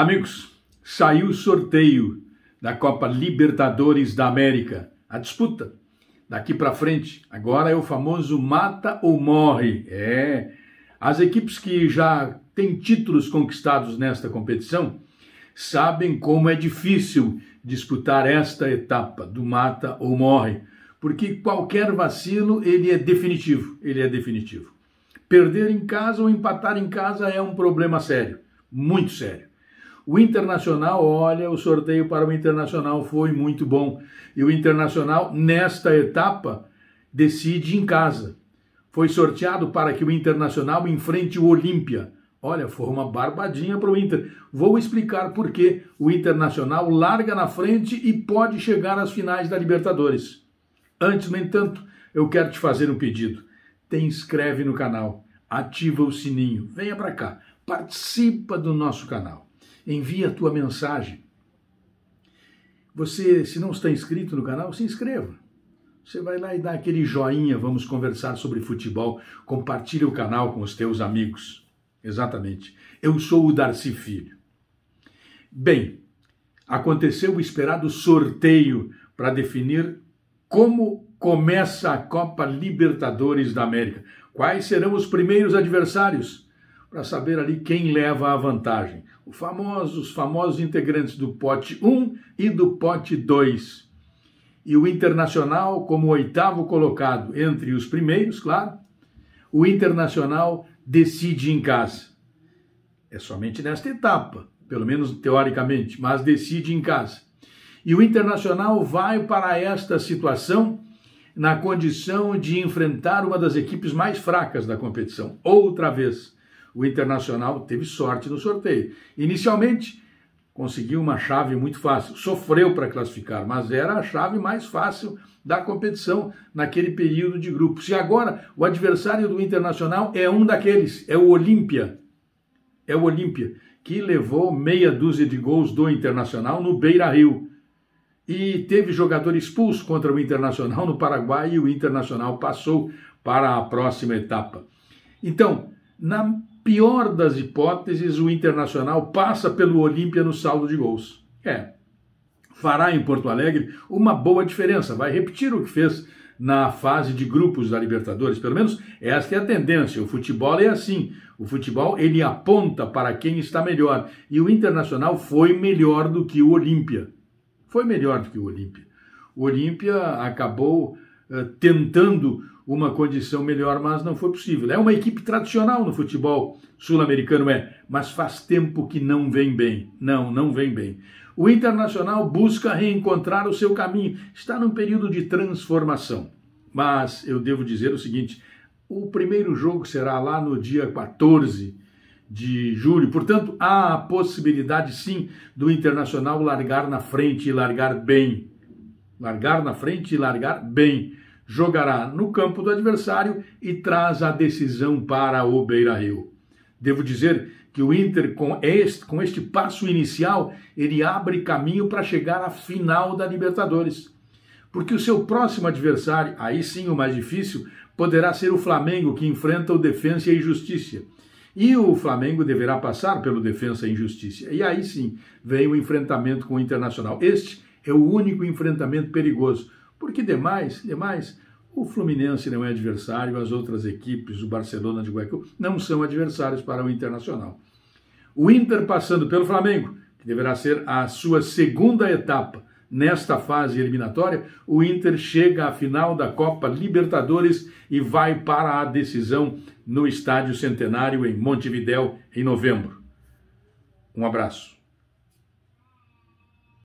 Amigos, saiu o sorteio da Copa Libertadores da América. A disputa daqui para frente agora é o famoso mata ou morre. É. As equipes que já têm títulos conquistados nesta competição sabem como é difícil disputar esta etapa do mata ou morre, porque qualquer vacilo ele é definitivo, ele é definitivo. Perder em casa ou empatar em casa é um problema sério, muito sério. O Internacional, olha, o sorteio para o Internacional foi muito bom. E o Internacional, nesta etapa, decide em casa. Foi sorteado para que o Internacional enfrente o Olímpia. Olha, foi uma barbadinha para o Inter. Vou explicar por que o Internacional larga na frente e pode chegar às finais da Libertadores. Antes, no entanto, eu quero te fazer um pedido. Te inscreve no canal, ativa o sininho, venha para cá, participa do nosso canal envie a tua mensagem. Você, se não está inscrito no canal, se inscreva. Você vai lá e dá aquele joinha, vamos conversar sobre futebol, compartilha o canal com os teus amigos. Exatamente. Eu sou o Darcy Filho. Bem, aconteceu o esperado sorteio para definir como começa a Copa Libertadores da América. Quais serão os primeiros adversários? para saber ali quem leva a vantagem. os famosos integrantes do pote 1 e do pote 2. E o Internacional como oitavo colocado entre os primeiros, claro. O Internacional decide em casa. É somente nesta etapa, pelo menos teoricamente, mas decide em casa. E o Internacional vai para esta situação na condição de enfrentar uma das equipes mais fracas da competição, outra vez o Internacional teve sorte no sorteio. Inicialmente, conseguiu uma chave muito fácil, sofreu para classificar, mas era a chave mais fácil da competição naquele período de grupos. E agora, o adversário do Internacional é um daqueles, é o Olímpia. É o Olímpia, que levou meia dúzia de gols do Internacional no Beira Rio. E teve jogador expulso contra o Internacional no Paraguai e o Internacional passou para a próxima etapa. Então, na pior das hipóteses, o Internacional passa pelo Olímpia no saldo de gols. É, fará em Porto Alegre uma boa diferença, vai repetir o que fez na fase de grupos da Libertadores, pelo menos esta é a tendência. O futebol é assim. O futebol ele aponta para quem está melhor e o Internacional foi melhor do que o Olímpia. Foi melhor do que o Olímpia. O Olímpia acabou eh, tentando uma condição melhor, mas não foi possível. É uma equipe tradicional no futebol sul-americano, é, mas faz tempo que não vem bem. Não, não vem bem. O Internacional busca reencontrar o seu caminho, está num período de transformação. Mas eu devo dizer o seguinte: o primeiro jogo será lá no dia 14 de julho, portanto, há a possibilidade sim do Internacional largar na frente e largar bem. Largar na frente e largar bem jogará no campo do adversário e traz a decisão para o Beira Rio. Devo dizer que o Inter, com este, com este passo inicial, ele abre caminho para chegar à final da Libertadores. Porque o seu próximo adversário, aí sim o mais difícil, poderá ser o Flamengo, que enfrenta o Defensa e Justiça. E o Flamengo deverá passar pelo Defensa e Justiça. E aí sim vem o enfrentamento com o Internacional. Este é o único enfrentamento perigoso porque demais, demais, o Fluminense não é adversário, as outras equipes, o Barcelona de Guayaquil, não são adversários para o Internacional. O Inter passando pelo Flamengo, que deverá ser a sua segunda etapa nesta fase eliminatória, o Inter chega à final da Copa Libertadores e vai para a decisão no Estádio Centenário em Montevidéu em novembro. Um abraço.